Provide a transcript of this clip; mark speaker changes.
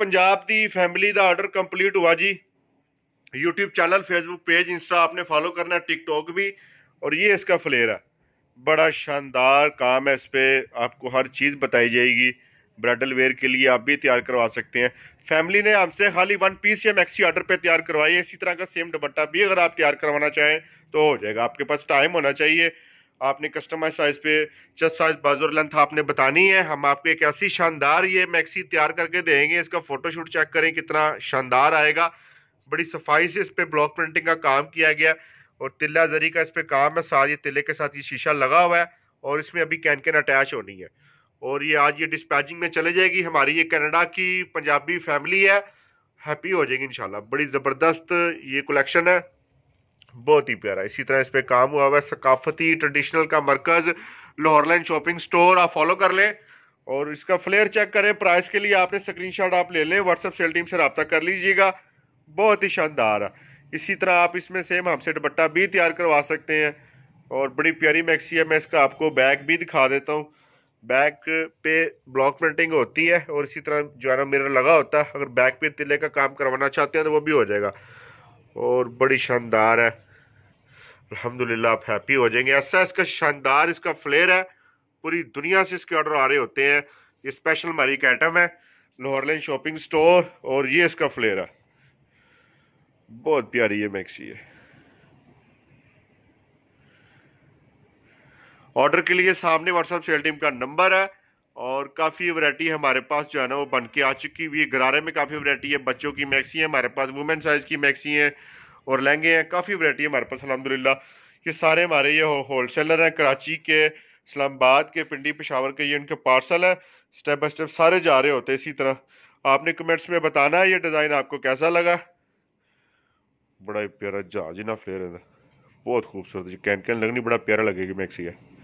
Speaker 1: पंजाब की फैमिली का order complete हुआ जी YouTube channel Facebook page insta आपने फॉलो करना टिकटॉक भी और ये इसका फ्लेयर है बड़ा शानदार काम है इस पर आपको हर चीज़ बताई जाएगी ब्राइडल वेयर के लिए आप भी तैयार करवा सकते हैं फैमिली ने हमसे खाली वन पीस या मैक्सी ऑर्डर पे तैयार करवाई है इसी तरह का सेम दुपट्टा भी अगर आप तैयार करवाना चाहें तो हो जाएगा आपके पास टाइम होना चाहिए आपने कस्टमाइज साइज पे चेस्ट साइज बाजू लेंथ आपने बतानी है हम आपको एक ऐसी शानदार ये मैक्सी तैयार करके देंगे इसका फोटोशूट चेक करें कितना शानदार आएगा बड़ी सफाई से इस पर ब्लॉक प्रिंटिंग का काम किया गया और तिल्ला जरी का इस पर काम है साथ ये तिले के साथ ये शीशा लगा हुआ है और इसमें अभी कैन कैन अटैच होनी है और ये आज ये डिस्पैचिंग में चले जाएगी हमारी ये कनाडा की पंजाबी फैमिली है हैप्पी हो जाएगी इंशाल्लाह बड़ी ज़बरदस्त ये कलेक्शन है बहुत ही प्यारा इसी तरह इस पर काम हुआ हुआ है सकाफती ट्रेडिशनल का मरकज लाहौर लाइन शॉपिंग स्टोर आप फॉलो कर लें और इसका फ्लेयर चेक करें प्राइस के लिए आपने स्क्रीनशॉट आप ले लें व्हाट्सअप सेल टीम से रबता कर लीजिएगा बहुत ही शानदार इसी तरह आप इसमें सेम हमसे दुपट्टा भी तैयार करवा सकते हैं और बड़ी प्यारी मैक्सी है मैं इसका आपको बैग भी दिखा देता हूँ बैक पे ब्लॉक प्रिंटिंग होती है और इसी तरह जो है ना मेरा लगा होता है अगर बैक पे तिले का काम करवाना चाहते हैं तो वो भी हो जाएगा और बड़ी शानदार है अल्हम्दुलिल्लाह आप हैप्पी हो जाएंगे ऐसा इसका शानदार इसका फ्लेयर है पूरी दुनिया से इसके ऑर्डर आ रहे होते हैं ये स्पेशल हमारी एक आइटम है लाहौर शॉपिंग स्टोर और ये इसका फ्लेयर है बहुत प्यारी है मैक्सी है ऑर्डर के लिए सामने व्हाट्सएप सेल टीम का नंबर है और काफ़ी वैरायटी हमारे पास जो है ना वो बन के आ चुकी हुई है गरारे में काफ़ी वैरायटी है बच्चों की मैक्सी है हमारे पास वुमेन साइज़ की मैक्सी है और लहंगे हैं काफ़ी वरायटी है हमारे पास अलहमदिल्ला ये सारे हमारे ये होल सेलर हैं कराची के इस्लामाबाद के पिंडी पेशावर के ये उनके पार्सल हैं स्टेप बाई स्टेप सारे जा रहे होते हैं इसी तरह आपने कमेंट्स में बताना है ये डिज़ाइन आपको कैसा लगा बड़ा ही प्यारा जहाज ना फ्लेयर है बहुत खूबसूरत कैन कैन लगनी बड़ा प्यारा लगेगी मैक्सी है